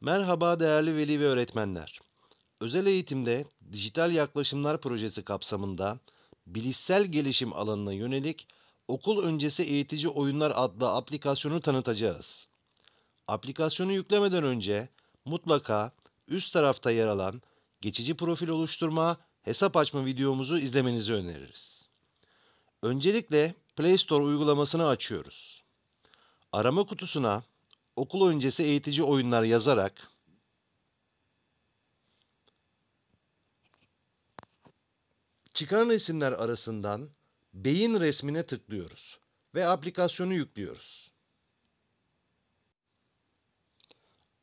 Merhaba değerli veli ve öğretmenler. Özel eğitimde Dijital Yaklaşımlar Projesi kapsamında bilişsel gelişim alanına yönelik Okul Öncesi Eğitici Oyunlar adlı aplikasyonu tanıtacağız. Aplikasyonu yüklemeden önce mutlaka üst tarafta yer alan geçici profil oluşturma, hesap açma videomuzu izlemenizi öneririz. Öncelikle Play Store uygulamasını açıyoruz. Arama kutusuna okul öncesi eğitici oyunlar yazarak çıkan resimler arasından beyin resmine tıklıyoruz ve aplikasyonu yüklüyoruz.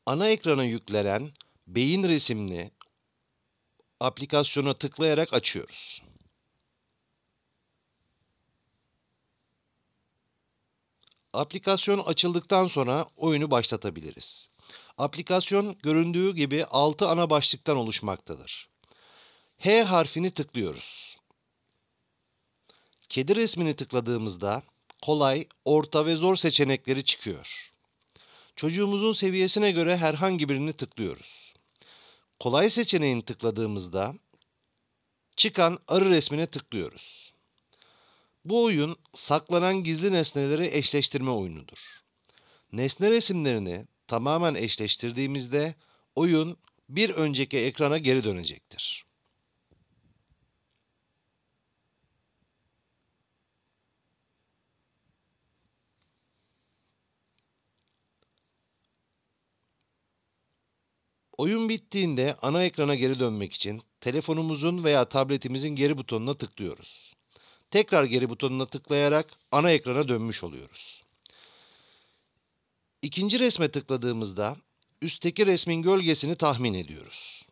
Ana ekrana yüklenen beyin resimli aplikasyona tıklayarak açıyoruz. Aplikasyon açıldıktan sonra oyunu başlatabiliriz. Aplikasyon göründüğü gibi 6 ana başlıktan oluşmaktadır. H harfini tıklıyoruz. Kedi resmini tıkladığımızda kolay, orta ve zor seçenekleri çıkıyor. Çocuğumuzun seviyesine göre herhangi birini tıklıyoruz. Kolay seçeneğini tıkladığımızda çıkan arı resmine tıklıyoruz. Bu oyun saklanan gizli nesneleri eşleştirme oyunudur. Nesne resimlerini tamamen eşleştirdiğimizde oyun bir önceki ekrana geri dönecektir. Oyun bittiğinde ana ekrana geri dönmek için telefonumuzun veya tabletimizin geri butonuna tıklıyoruz tekrar geri butonuna tıklayarak ana ekrana dönmüş oluyoruz. İkinci resme tıkladığımızda üstteki resmin gölgesini tahmin ediyoruz.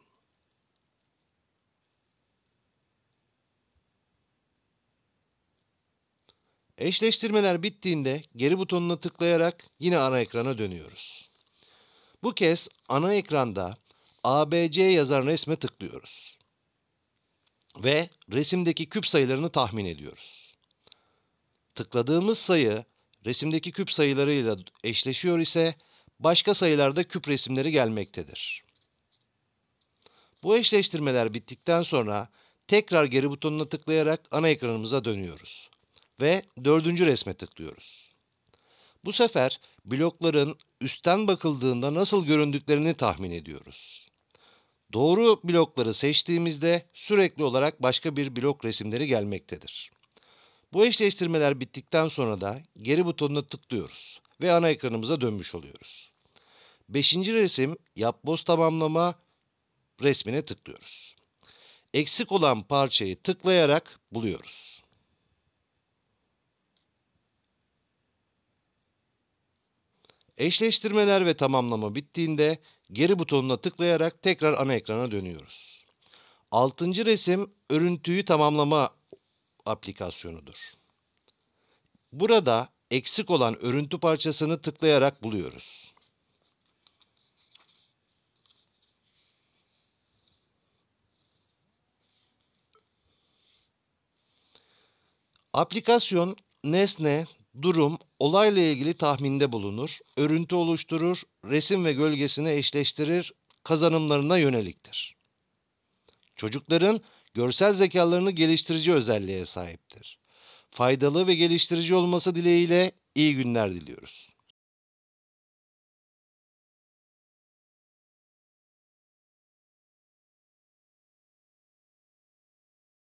Eşleştirmeler bittiğinde geri butonuna tıklayarak yine ana ekrana dönüyoruz. Bu kez ana ekranda ABC yazan resme tıklıyoruz ve resimdeki küp sayılarını tahmin ediyoruz. Tıkladığımız sayı resimdeki küp sayılarıyla eşleşiyor ise başka sayılarda küp resimleri gelmektedir. Bu eşleştirmeler bittikten sonra tekrar geri butonuna tıklayarak ana ekranımıza dönüyoruz ve dördüncü resme tıklıyoruz. Bu sefer blokların üstten bakıldığında nasıl göründüklerini tahmin ediyoruz. Doğru blokları seçtiğimizde sürekli olarak başka bir blok resimleri gelmektedir. Bu eşleştirmeler bittikten sonra da geri butonuna tıklıyoruz ve ana ekranımıza dönmüş oluyoruz. Beşinci resim yapboz tamamlama resmine tıklıyoruz. Eksik olan parçayı tıklayarak buluyoruz. Eşleştirmeler ve tamamlama bittiğinde geri butonuna tıklayarak tekrar ana ekrana dönüyoruz. Altıncı resim örüntüyü tamamlama aplikasyonudur. Burada eksik olan örüntü parçasını tıklayarak buluyoruz. Aplikasyon nesne, durum, olayla ilgili tahminde bulunur, örüntü oluşturur, resim ve gölgesini eşleştirir, kazanımlarına yöneliktir. Çocukların görsel zekalarını geliştirici özelliğe sahiptir. Faydalı ve geliştirici olması dileğiyle iyi günler diliyoruz.